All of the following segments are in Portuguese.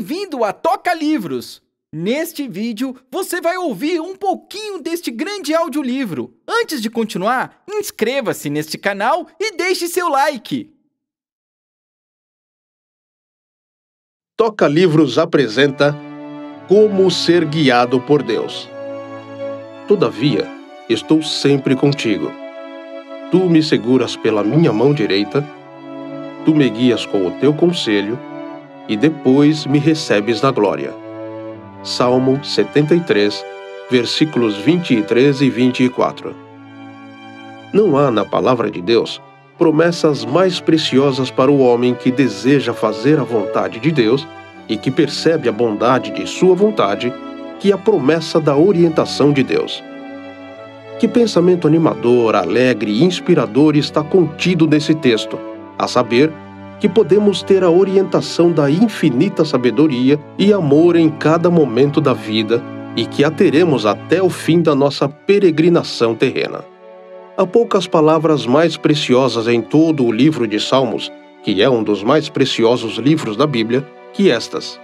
Bem-vindo a Toca Livros! Neste vídeo, você vai ouvir um pouquinho deste grande audiolivro. Antes de continuar, inscreva-se neste canal e deixe seu like! Toca Livros apresenta Como Ser Guiado por Deus. Todavia, estou sempre contigo. Tu me seguras pela minha mão direita, tu me guias com o teu conselho e depois me recebes na glória. Salmo 73, versículos 23 e 24. Não há na palavra de Deus promessas mais preciosas para o homem que deseja fazer a vontade de Deus e que percebe a bondade de sua vontade que a promessa da orientação de Deus. Que pensamento animador, alegre e inspirador está contido nesse texto, a saber, que podemos ter a orientação da infinita sabedoria e amor em cada momento da vida e que a teremos até o fim da nossa peregrinação terrena. Há poucas palavras mais preciosas em todo o livro de Salmos, que é um dos mais preciosos livros da Bíblia, que estas: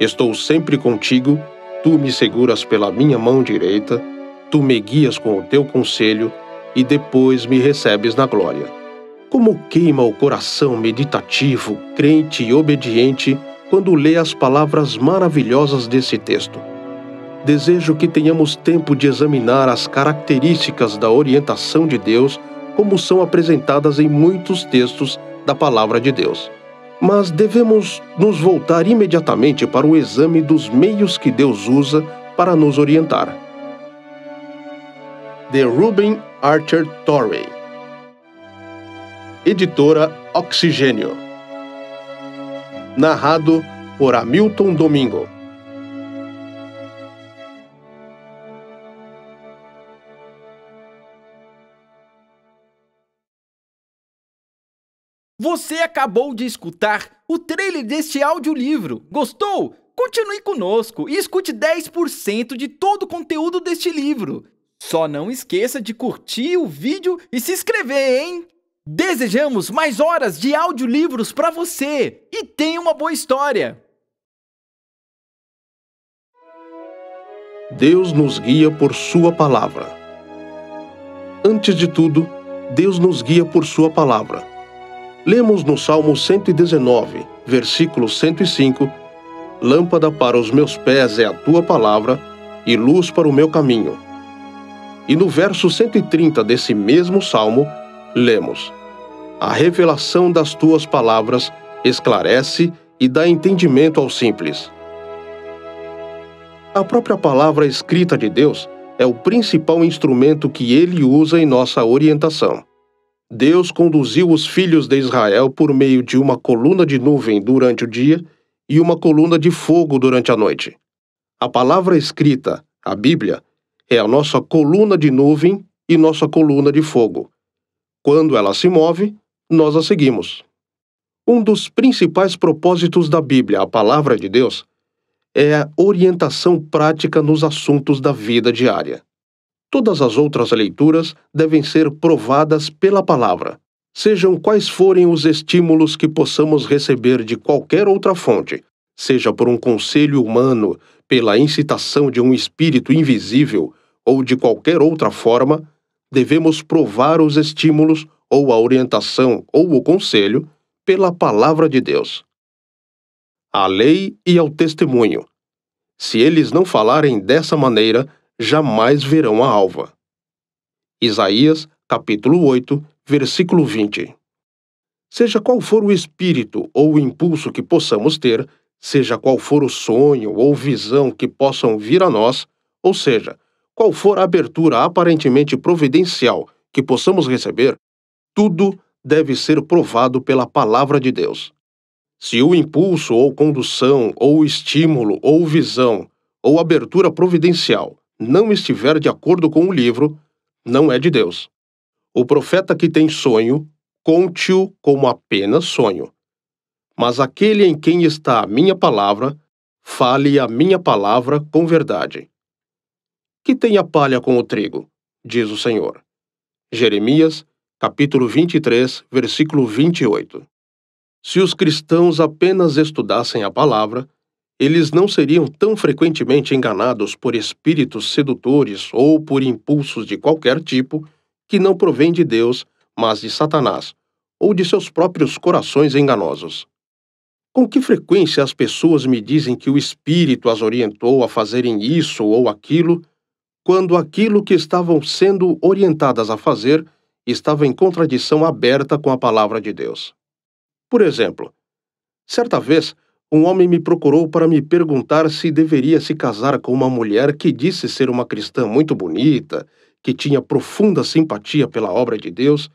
Estou sempre contigo, tu me seguras pela minha mão direita, tu me guias com o teu conselho e depois me recebes na glória. Como queima o coração meditativo, crente e obediente quando lê as palavras maravilhosas desse texto. Desejo que tenhamos tempo de examinar as características da orientação de Deus como são apresentadas em muitos textos da palavra de Deus. Mas devemos nos voltar imediatamente para o exame dos meios que Deus usa para nos orientar. De Ruben Archer Torrey Editora Oxigênio. Narrado por Hamilton Domingo. Você acabou de escutar o trailer deste audiolivro. Gostou? Continue conosco e escute 10% de todo o conteúdo deste livro. Só não esqueça de curtir o vídeo e se inscrever, hein? Desejamos mais horas de audiolivros para você e tenha uma boa história! Deus nos guia por Sua palavra. Antes de tudo, Deus nos guia por Sua palavra. Lemos no Salmo 119, versículo 105: Lâmpada para os meus pés é a tua palavra e luz para o meu caminho. E no verso 130 desse mesmo salmo, lemos: a revelação das tuas palavras esclarece e dá entendimento ao simples. A própria palavra escrita de Deus é o principal instrumento que ele usa em nossa orientação. Deus conduziu os filhos de Israel por meio de uma coluna de nuvem durante o dia e uma coluna de fogo durante a noite. A palavra escrita, a Bíblia, é a nossa coluna de nuvem e nossa coluna de fogo. Quando ela se move, nós a seguimos. Um dos principais propósitos da Bíblia, a palavra de Deus, é a orientação prática nos assuntos da vida diária. Todas as outras leituras devem ser provadas pela palavra, sejam quais forem os estímulos que possamos receber de qualquer outra fonte, seja por um conselho humano, pela incitação de um espírito invisível ou de qualquer outra forma, devemos provar os estímulos ou a orientação ou o conselho pela palavra de Deus. À lei e ao testemunho. Se eles não falarem dessa maneira, jamais verão a alva. Isaías, capítulo 8, versículo 20. Seja qual for o espírito ou o impulso que possamos ter, seja qual for o sonho ou visão que possam vir a nós, ou seja, qual for a abertura aparentemente providencial que possamos receber, tudo deve ser provado pela palavra de Deus. Se o impulso ou condução, ou estímulo, ou visão, ou abertura providencial não estiver de acordo com o livro, não é de Deus. O profeta que tem sonho, conte-o como apenas sonho. Mas aquele em quem está a minha palavra, fale a minha palavra com verdade. Que tem a palha com o trigo, diz o Senhor. Jeremias capítulo 23, versículo 28. Se os cristãos apenas estudassem a palavra, eles não seriam tão frequentemente enganados por espíritos sedutores ou por impulsos de qualquer tipo que não provém de Deus, mas de Satanás, ou de seus próprios corações enganosos. Com que frequência as pessoas me dizem que o Espírito as orientou a fazerem isso ou aquilo, quando aquilo que estavam sendo orientadas a fazer estava em contradição aberta com a palavra de Deus. Por exemplo, certa vez, um homem me procurou para me perguntar se deveria se casar com uma mulher que disse ser uma cristã muito bonita, que tinha profunda simpatia pela obra de Deus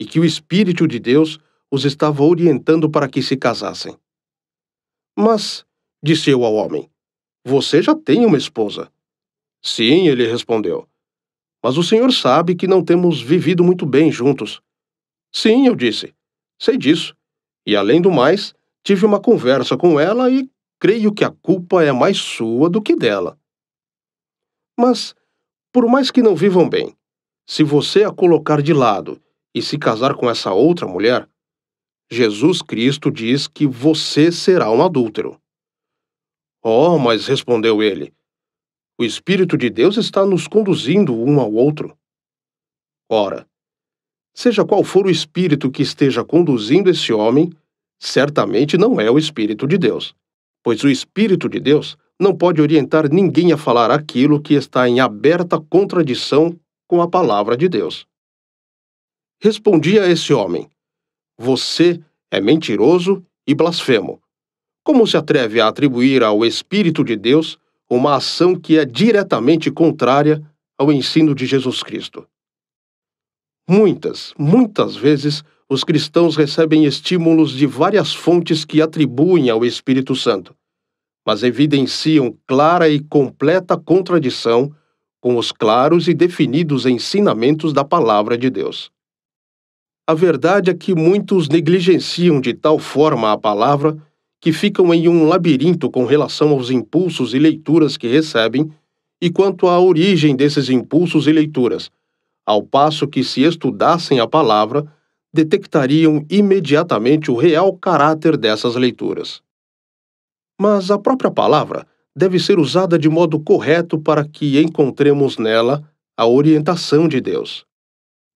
e que o Espírito de Deus os estava orientando para que se casassem. Mas, disse eu ao homem, você já tem uma esposa. Sim, ele respondeu mas o senhor sabe que não temos vivido muito bem juntos. Sim, eu disse. Sei disso. E além do mais, tive uma conversa com ela e creio que a culpa é mais sua do que dela. Mas, por mais que não vivam bem, se você a colocar de lado e se casar com essa outra mulher, Jesus Cristo diz que você será um adúltero. Oh, mas respondeu ele, o Espírito de Deus está nos conduzindo um ao outro. Ora, seja qual for o espírito que esteja conduzindo esse homem, certamente não é o Espírito de Deus, pois o Espírito de Deus não pode orientar ninguém a falar aquilo que está em aberta contradição com a palavra de Deus. Respondi a esse homem: Você é mentiroso e blasfemo. Como se atreve a atribuir ao Espírito de Deus uma ação que é diretamente contrária ao ensino de Jesus Cristo. Muitas, muitas vezes, os cristãos recebem estímulos de várias fontes que atribuem ao Espírito Santo, mas evidenciam clara e completa contradição com os claros e definidos ensinamentos da Palavra de Deus. A verdade é que muitos negligenciam de tal forma a palavra que ficam em um labirinto com relação aos impulsos e leituras que recebem e quanto à origem desses impulsos e leituras, ao passo que, se estudassem a palavra, detectariam imediatamente o real caráter dessas leituras. Mas a própria palavra deve ser usada de modo correto para que encontremos nela a orientação de Deus.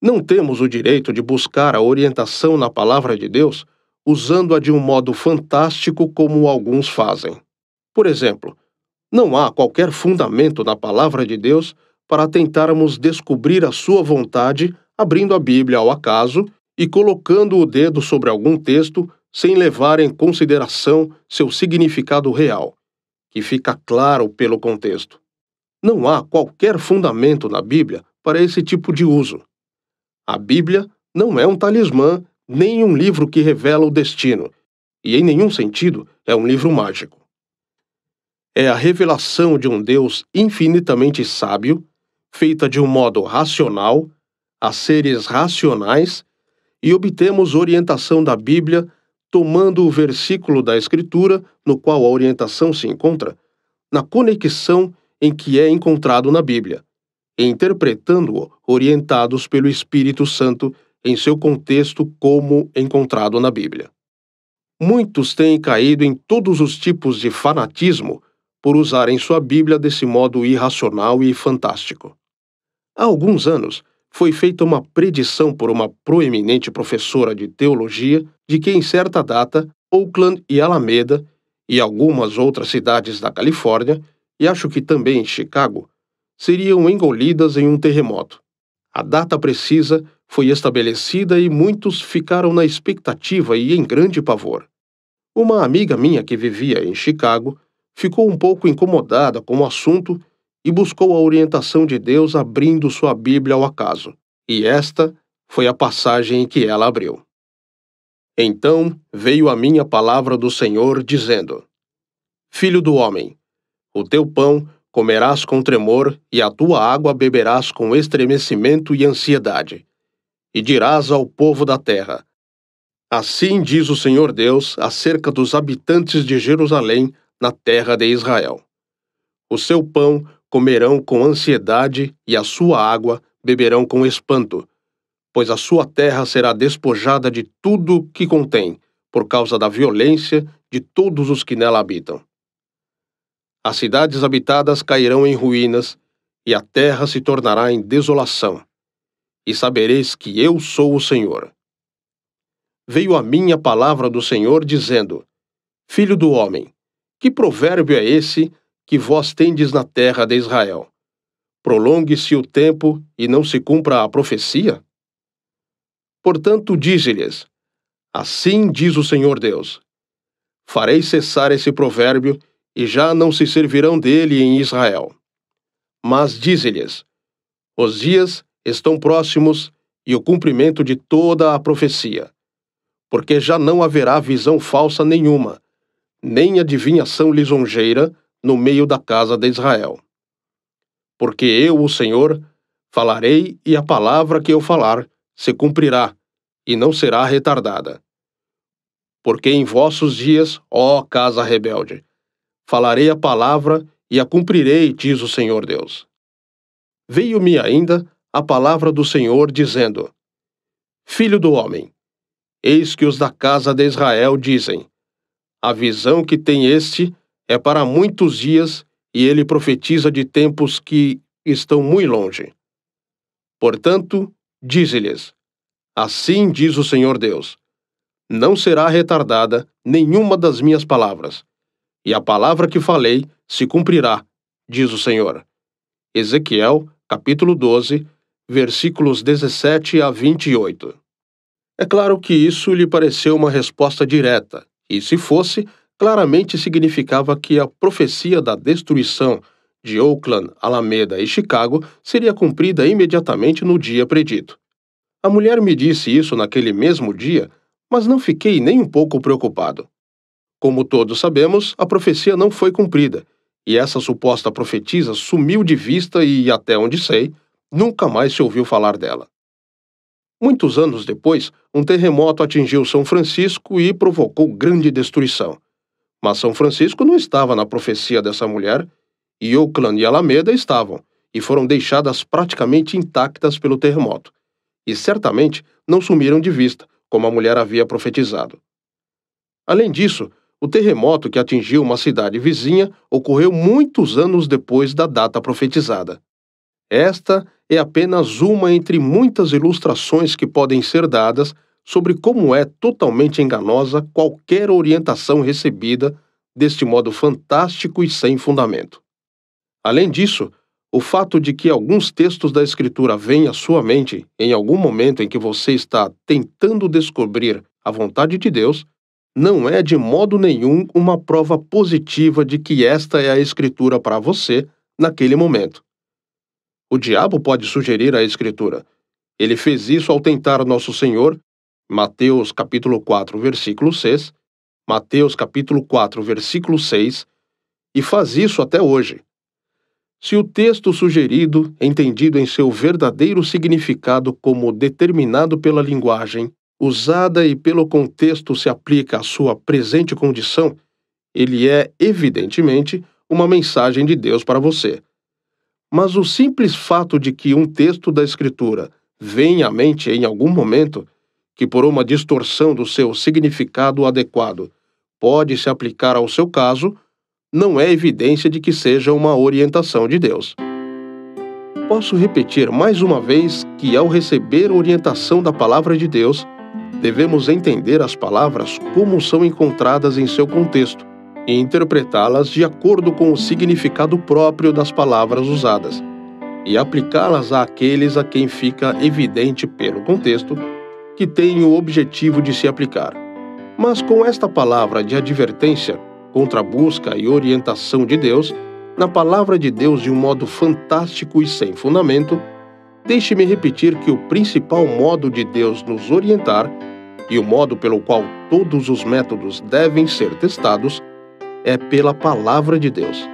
Não temos o direito de buscar a orientação na palavra de Deus usando-a de um modo fantástico, como alguns fazem. Por exemplo, não há qualquer fundamento na palavra de Deus para tentarmos descobrir a sua vontade abrindo a Bíblia ao acaso e colocando o dedo sobre algum texto sem levar em consideração seu significado real, que fica claro pelo contexto. Não há qualquer fundamento na Bíblia para esse tipo de uso. A Bíblia não é um talismã nenhum livro que revela o destino, e em nenhum sentido é um livro mágico. É a revelação de um Deus infinitamente sábio, feita de um modo racional, a seres racionais, e obtemos orientação da Bíblia tomando o versículo da Escritura, no qual a orientação se encontra, na conexão em que é encontrado na Bíblia, interpretando-o orientados pelo Espírito Santo em seu contexto como encontrado na Bíblia. Muitos têm caído em todos os tipos de fanatismo por usarem sua Bíblia desse modo irracional e fantástico. Há alguns anos, foi feita uma predição por uma proeminente professora de teologia de que, em certa data, Oakland e Alameda e algumas outras cidades da Califórnia, e acho que também em Chicago, seriam engolidas em um terremoto. A data precisa foi estabelecida e muitos ficaram na expectativa e em grande pavor. Uma amiga minha que vivia em Chicago ficou um pouco incomodada com o assunto e buscou a orientação de Deus abrindo sua Bíblia ao acaso, e esta foi a passagem que ela abriu. Então veio a minha palavra do Senhor, dizendo: Filho do homem, o teu pão comerás com tremor e a tua água beberás com estremecimento e ansiedade, e dirás ao povo da terra: Assim diz o Senhor Deus acerca dos habitantes de Jerusalém na terra de Israel: O seu pão comerão com ansiedade e a sua água beberão com espanto, pois a sua terra será despojada de tudo que contém, por causa da violência de todos os que nela habitam. As cidades habitadas cairão em ruínas e a terra se tornará em desolação e sabereis que eu sou o Senhor. Veio a mim a palavra do Senhor, dizendo: Filho do homem, que provérbio é esse que vós tendes na terra de Israel? Prolongue-se o tempo e não se cumpra a profecia? Portanto, dize-lhes: Assim diz o Senhor Deus: Farei cessar esse provérbio, e já não se servirão dele em Israel. Mas dize-lhes: Osias estão próximos e o cumprimento de toda a profecia, porque já não haverá visão falsa nenhuma, nem adivinhação lisonjeira no meio da casa de Israel. Porque eu, o Senhor, falarei e a palavra que eu falar se cumprirá e não será retardada. Porque em vossos dias, ó casa rebelde, falarei a palavra e a cumprirei, diz o Senhor Deus. Veio-me ainda a palavra do Senhor, dizendo: Filho do homem, eis que os da casa de Israel dizem: A visão que tem este é para muitos dias, e ele profetiza de tempos que estão muito longe. Portanto, dize-lhes: Assim diz o Senhor Deus: Não será retardada nenhuma das minhas palavras, e a palavra que falei se cumprirá, diz o Senhor. Ezequiel, capítulo 12, versículos 17 a 28. É claro que isso lhe pareceu uma resposta direta, e se fosse, claramente significava que a profecia da destruição de Oakland, Alameda e Chicago seria cumprida imediatamente no dia predito. A mulher me disse isso naquele mesmo dia, mas não fiquei nem um pouco preocupado. Como todos sabemos, a profecia não foi cumprida, e essa suposta profetisa sumiu de vista e, até onde sei, Nunca mais se ouviu falar dela. Muitos anos depois, um terremoto atingiu São Francisco e provocou grande destruição. Mas São Francisco não estava na profecia dessa mulher, e Oakland e Alameda estavam, e foram deixadas praticamente intactas pelo terremoto. E certamente não sumiram de vista, como a mulher havia profetizado. Além disso, o terremoto que atingiu uma cidade vizinha ocorreu muitos anos depois da data profetizada. Esta é apenas uma entre muitas ilustrações que podem ser dadas sobre como é totalmente enganosa qualquer orientação recebida deste modo fantástico e sem fundamento. Além disso, o fato de que alguns textos da Escritura vêm à sua mente em algum momento em que você está tentando descobrir a vontade de Deus não é de modo nenhum uma prova positiva de que esta é a Escritura para você naquele momento. O diabo pode sugerir à Escritura. Ele fez isso ao tentar nosso Senhor, Mateus capítulo 4, versículo 6, Mateus capítulo 4, versículo 6, e faz isso até hoje. Se o texto sugerido, entendido em seu verdadeiro significado como determinado pela linguagem, usada e pelo contexto se aplica à sua presente condição, ele é, evidentemente, uma mensagem de Deus para você. Mas o simples fato de que um texto da Escritura vem à mente em algum momento, que por uma distorção do seu significado adequado pode se aplicar ao seu caso, não é evidência de que seja uma orientação de Deus. Posso repetir mais uma vez que, ao receber orientação da palavra de Deus, devemos entender as palavras como são encontradas em seu contexto e interpretá-las de acordo com o significado próprio das palavras usadas, e aplicá-las àqueles a quem fica evidente pelo contexto que tem o objetivo de se aplicar. Mas com esta palavra de advertência contra a busca e orientação de Deus, na palavra de Deus de um modo fantástico e sem fundamento, deixe-me repetir que o principal modo de Deus nos orientar e o modo pelo qual todos os métodos devem ser testados é pela palavra de Deus.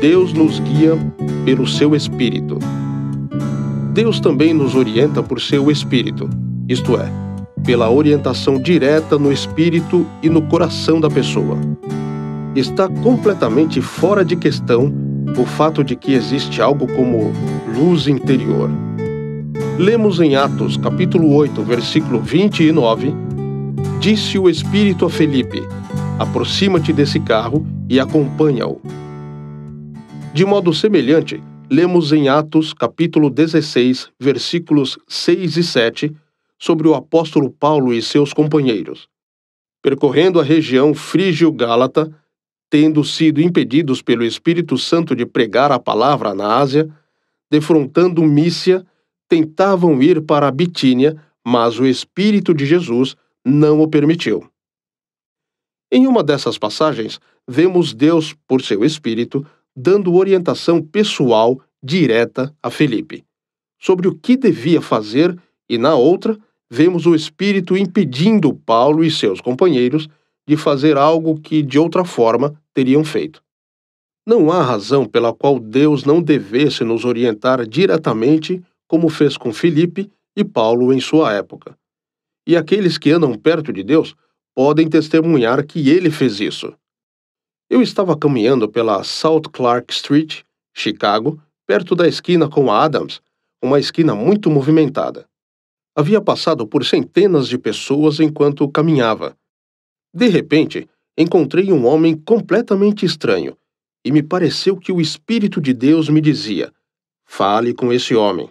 Deus nos guia pelo seu Espírito. Deus também nos orienta por seu Espírito, isto é, pela orientação direta no espírito e no coração da pessoa. Está completamente fora de questão o fato de que existe algo como luz interior. Lemos em Atos, capítulo 8, versículo 29, disse o Espírito a Felipe: aproxima-te desse carro e acompanha-o. De modo semelhante, lemos em Atos, capítulo 16, versículos 6 e 7, sobre o apóstolo Paulo e seus companheiros. Percorrendo a região frígio-gálata, tendo sido impedidos pelo Espírito Santo de pregar a palavra na Ásia, defrontando Mícia, tentavam ir para a Bitínia, mas o Espírito de Jesus não o permitiu. Em uma dessas passagens, vemos Deus, por seu Espírito, dando orientação pessoal direta a Felipe sobre o que devia fazer, e na outra, vemos o Espírito impedindo Paulo e seus companheiros de fazer algo que de outra forma teriam feito. Não há razão pela qual Deus não devesse nos orientar diretamente, como fez com Filipe e Paulo em sua época. E aqueles que andam perto de Deus podem testemunhar que ele fez isso. Eu estava caminhando pela South Clark Street, Chicago, perto da esquina com a Adams, uma esquina muito movimentada havia passado por centenas de pessoas enquanto caminhava. De repente, encontrei um homem completamente estranho e me pareceu que o Espírito de Deus me dizia: fale com esse homem.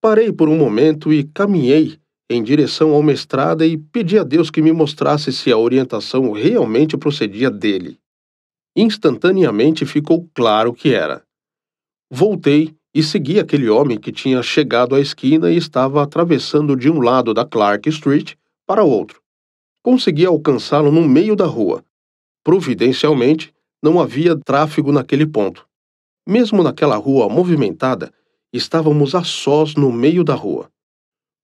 Parei por um momento e caminhei em direção a uma estrada e pedi a Deus que me mostrasse se a orientação realmente procedia dele. Instantaneamente ficou claro que era. Voltei e segui aquele homem que tinha chegado à esquina e estava atravessando de um lado da Clark Street para o outro. Consegui alcançá-lo no meio da rua. Providencialmente, não havia tráfego naquele ponto. Mesmo naquela rua movimentada, estávamos a sós no meio da rua.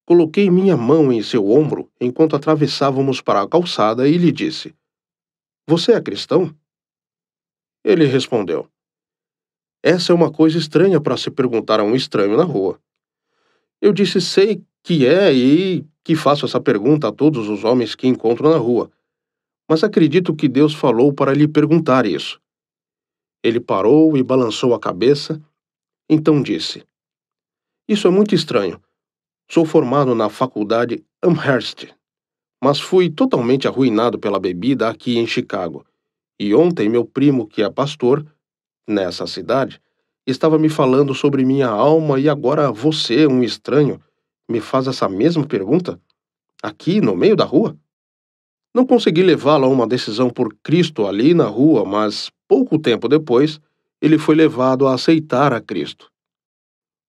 Coloquei minha mão em seu ombro enquanto atravessávamos para a calçada e lhe disse: Você é cristão? Ele respondeu: essa é uma coisa estranha para se perguntar a um estranho na rua. Eu disse sei que é e que faço essa pergunta a todos os homens que encontro na rua, mas acredito que Deus falou para lhe perguntar isso. Ele parou e balançou a cabeça, então disse: Isso é muito estranho. Sou formado na faculdade Amherst, mas fui totalmente arruinado pela bebida aqui em Chicago. E ontem meu primo, que é pastor, nessa cidade, estava me falando sobre minha alma e agora você, um estranho, me faz essa mesma pergunta? Aqui, no meio da rua? Não consegui levá-lo a uma decisão por Cristo ali na rua, mas pouco tempo depois, ele foi levado a aceitar a Cristo.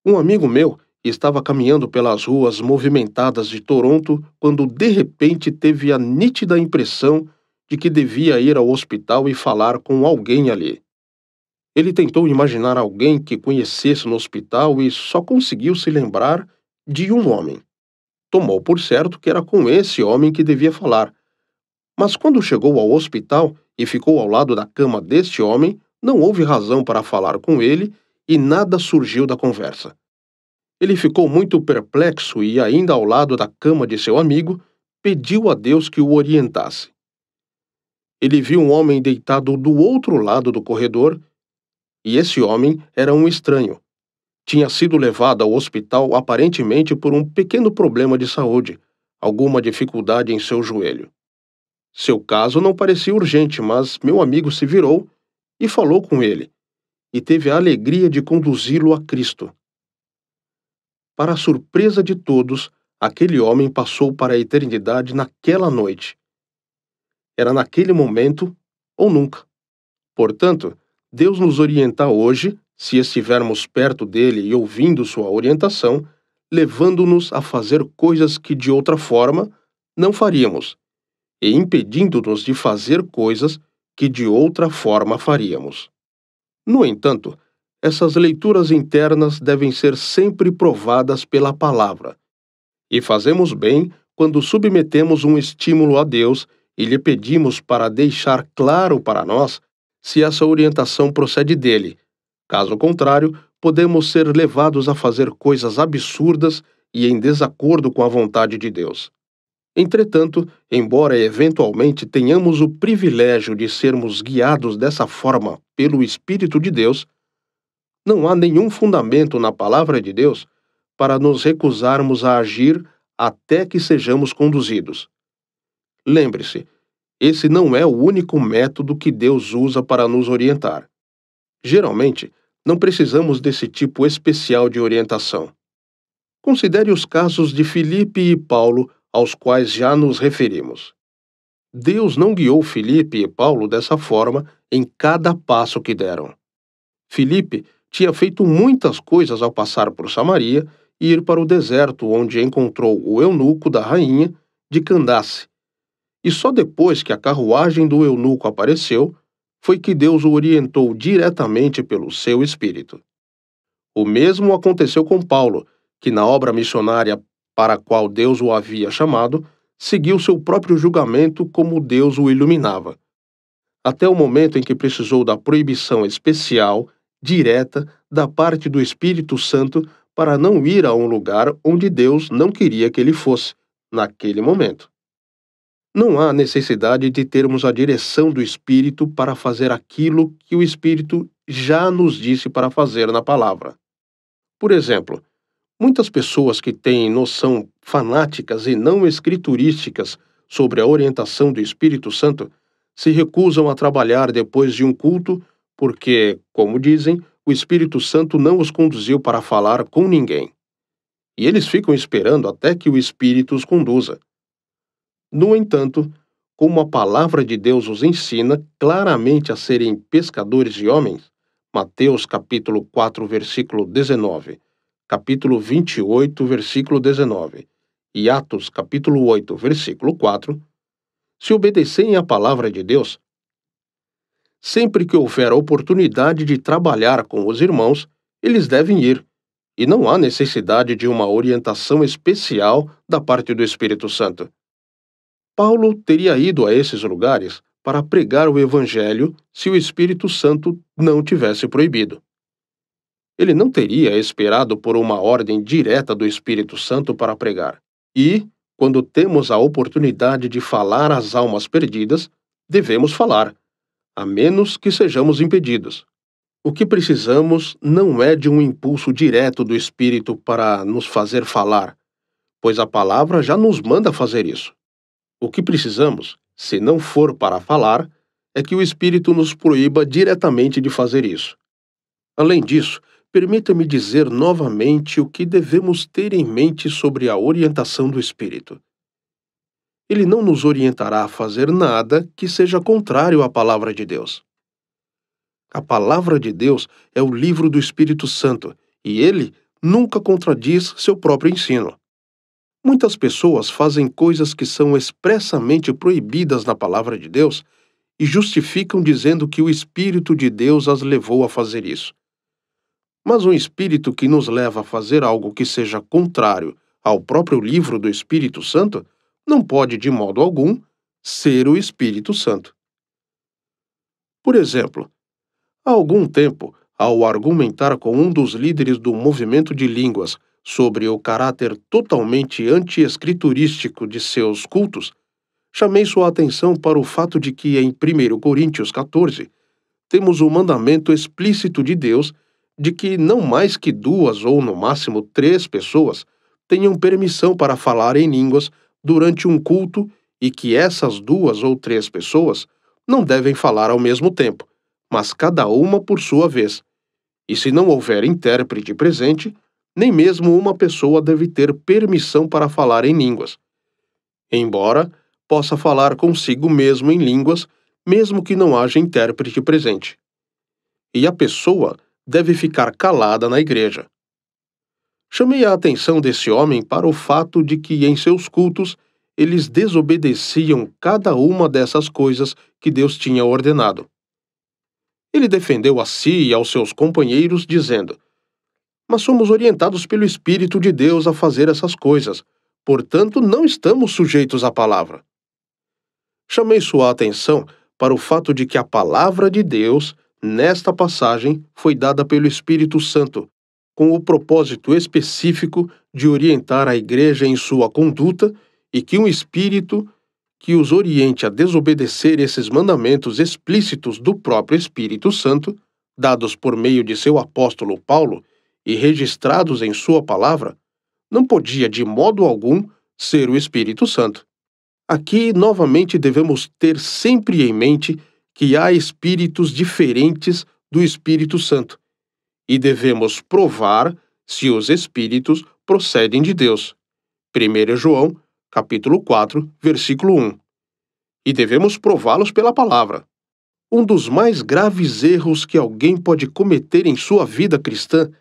Um amigo meu estava caminhando pelas ruas movimentadas de Toronto quando de repente teve a nítida impressão de que devia ir ao hospital e falar com alguém ali. Ele tentou imaginar alguém que conhecesse no hospital e só conseguiu se lembrar de um homem. Tomou por certo que era com esse homem que devia falar. Mas quando chegou ao hospital e ficou ao lado da cama deste homem, não houve razão para falar com ele e nada surgiu da conversa. Ele ficou muito perplexo e, ainda ao lado da cama de seu amigo, pediu a Deus que o orientasse. Ele viu um homem deitado do outro lado do corredor e esse homem era um estranho. Tinha sido levado ao hospital aparentemente por um pequeno problema de saúde, alguma dificuldade em seu joelho. Seu caso não parecia urgente, mas meu amigo se virou e falou com ele, e teve a alegria de conduzi-lo a Cristo. Para a surpresa de todos, aquele homem passou para a eternidade naquela noite. Era naquele momento ou nunca. Portanto, Deus nos orienta hoje, se estivermos perto dele e ouvindo sua orientação, levando-nos a fazer coisas que de outra forma não faríamos, e impedindo-nos de fazer coisas que de outra forma faríamos. No entanto, essas leituras internas devem ser sempre provadas pela palavra. E fazemos bem quando submetemos um estímulo a Deus e lhe pedimos para deixar claro para nós se essa orientação procede dele. Caso contrário, podemos ser levados a fazer coisas absurdas e em desacordo com a vontade de Deus. Entretanto, embora eventualmente tenhamos o privilégio de sermos guiados dessa forma pelo Espírito de Deus, não há nenhum fundamento na palavra de Deus para nos recusarmos a agir até que sejamos conduzidos. Lembre-se, esse não é o único método que Deus usa para nos orientar. Geralmente, não precisamos desse tipo especial de orientação. Considere os casos de Filipe e Paulo, aos quais já nos referimos. Deus não guiou Filipe e Paulo dessa forma em cada passo que deram. Filipe tinha feito muitas coisas ao passar por Samaria e ir para o deserto, onde encontrou o eunuco da rainha de Candace, e só depois que a carruagem do eunuco apareceu foi que Deus o orientou diretamente pelo seu espírito. O mesmo aconteceu com Paulo, que na obra missionária para a qual Deus o havia chamado, seguiu seu próprio julgamento como Deus o iluminava, até o momento em que precisou da proibição especial, direta, da parte do Espírito Santo para não ir a um lugar onde Deus não queria que ele fosse, naquele momento. Não há necessidade de termos a direção do Espírito para fazer aquilo que o Espírito já nos disse para fazer na palavra. Por exemplo, muitas pessoas que têm noção fanáticas e não escriturísticas sobre a orientação do Espírito Santo se recusam a trabalhar depois de um culto porque, como dizem, o Espírito Santo não os conduziu para falar com ninguém. E eles ficam esperando até que o Espírito os conduza. No entanto, como a palavra de Deus os ensina claramente a serem pescadores de homens, Mateus capítulo 4, versículo 19, capítulo 28, versículo 19 e Atos capítulo 8, versículo 4, se obedecem à palavra de Deus, sempre que houver a oportunidade de trabalhar com os irmãos, eles devem ir, e não há necessidade de uma orientação especial da parte do Espírito Santo. Paulo teria ido a esses lugares para pregar o Evangelho se o Espírito Santo não tivesse proibido. Ele não teria esperado por uma ordem direta do Espírito Santo para pregar. E, quando temos a oportunidade de falar às almas perdidas, devemos falar, a menos que sejamos impedidos. O que precisamos não é de um impulso direto do Espírito para nos fazer falar, pois a palavra já nos manda fazer isso. O que precisamos, se não for para falar, é que o Espírito nos proíba diretamente de fazer isso. Além disso, permita-me dizer novamente o que devemos ter em mente sobre a orientação do Espírito. Ele não nos orientará a fazer nada que seja contrário à palavra de Deus. A palavra de Deus é o livro do Espírito Santo e ele nunca contradiz seu próprio ensino. Muitas pessoas fazem coisas que são expressamente proibidas na palavra de Deus e justificam dizendo que o Espírito de Deus as levou a fazer isso. Mas um Espírito que nos leva a fazer algo que seja contrário ao próprio livro do Espírito Santo não pode, de modo algum, ser o Espírito Santo. Por exemplo, há algum tempo, ao argumentar com um dos líderes do movimento de línguas sobre o caráter totalmente anti-escriturístico de seus cultos, chamei sua atenção para o fato de que em 1 Coríntios 14 temos o mandamento explícito de Deus de que não mais que duas ou no máximo três pessoas tenham permissão para falar em línguas durante um culto e que essas duas ou três pessoas não devem falar ao mesmo tempo, mas cada uma por sua vez. E se não houver intérprete presente, nem mesmo uma pessoa deve ter permissão para falar em línguas. Embora possa falar consigo mesmo em línguas, mesmo que não haja intérprete presente. E a pessoa deve ficar calada na igreja. Chamei a atenção desse homem para o fato de que em seus cultos eles desobedeciam cada uma dessas coisas que Deus tinha ordenado. Ele defendeu a si e aos seus companheiros, dizendo: mas somos orientados pelo Espírito de Deus a fazer essas coisas, portanto, não estamos sujeitos à palavra. Chamei sua atenção para o fato de que a palavra de Deus, nesta passagem, foi dada pelo Espírito Santo, com o propósito específico de orientar a igreja em sua conduta e que um espírito que os oriente a desobedecer esses mandamentos explícitos do próprio Espírito Santo, dados por meio de seu apóstolo Paulo, e registrados em Sua palavra, não podia de modo algum ser o Espírito Santo. Aqui, novamente, devemos ter sempre em mente que há espíritos diferentes do Espírito Santo e devemos provar se os espíritos procedem de Deus. 1 João, capítulo 4, versículo 1. E devemos prová-los pela palavra. Um dos mais graves erros que alguém pode cometer em sua vida cristã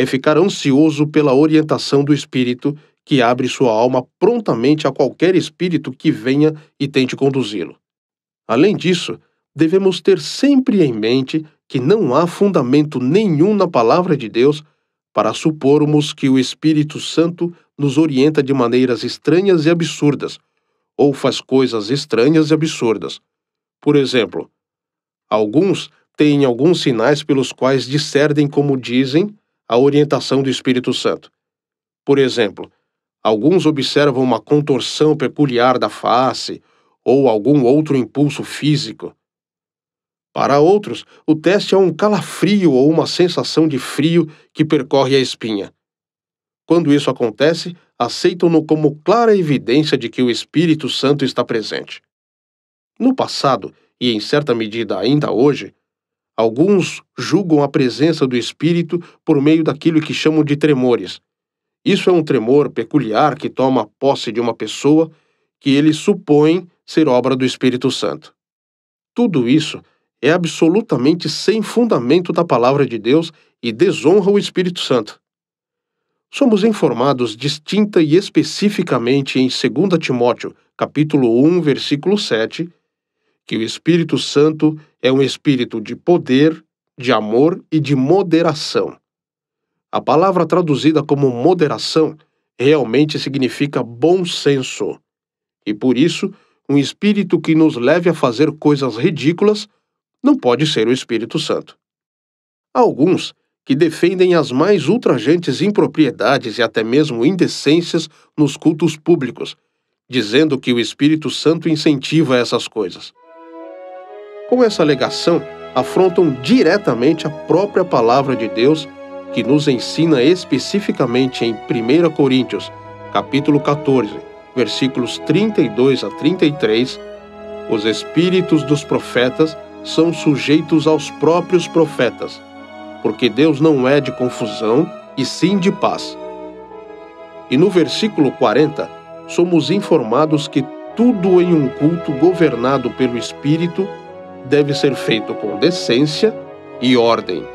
é ficar ansioso pela orientação do Espírito que abre sua alma prontamente a qualquer espírito que venha e tente conduzi-lo. Além disso, devemos ter sempre em mente que não há fundamento nenhum na palavra de Deus para supormos que o Espírito Santo nos orienta de maneiras estranhas e absurdas, ou faz coisas estranhas e absurdas. Por exemplo, alguns têm alguns sinais pelos quais discernem como dizem a orientação do Espírito Santo. Por exemplo, alguns observam uma contorção peculiar da face ou algum outro impulso físico. Para outros, o teste é um calafrio ou uma sensação de frio que percorre a espinha. Quando isso acontece, aceitam-no como clara evidência de que o Espírito Santo está presente. No passado, e em certa medida ainda hoje, Alguns julgam a presença do espírito por meio daquilo que chamam de tremores. Isso é um tremor peculiar que toma posse de uma pessoa que eles supõem ser obra do Espírito Santo. Tudo isso é absolutamente sem fundamento da palavra de Deus e desonra o Espírito Santo. Somos informados distinta e especificamente em 2 Timóteo, capítulo 1, versículo 7, que o Espírito Santo é um espírito de poder, de amor e de moderação. A palavra traduzida como moderação realmente significa bom senso. E por isso, um espírito que nos leve a fazer coisas ridículas não pode ser o Espírito Santo. Há alguns que defendem as mais ultrajantes impropriedades e até mesmo indecências nos cultos públicos, dizendo que o Espírito Santo incentiva essas coisas com essa alegação, afrontam diretamente a própria palavra de Deus, que nos ensina especificamente em 1 Coríntios, capítulo 14, versículos 32 a 33, os espíritos dos profetas são sujeitos aos próprios profetas, porque Deus não é de confusão, e sim de paz. E no versículo 40, somos informados que tudo em um culto governado pelo Espírito deve ser feito com decência e ordem.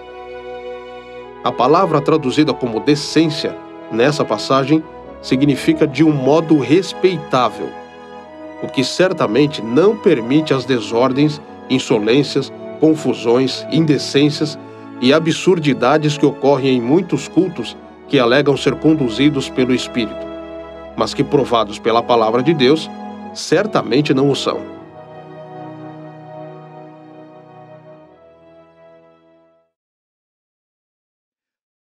A palavra traduzida como decência nessa passagem significa de um modo respeitável, o que certamente não permite as desordens, insolências, confusões, indecências e absurdidades que ocorrem em muitos cultos que alegam ser conduzidos pelo Espírito, mas que provados pela palavra de Deus, certamente não o são.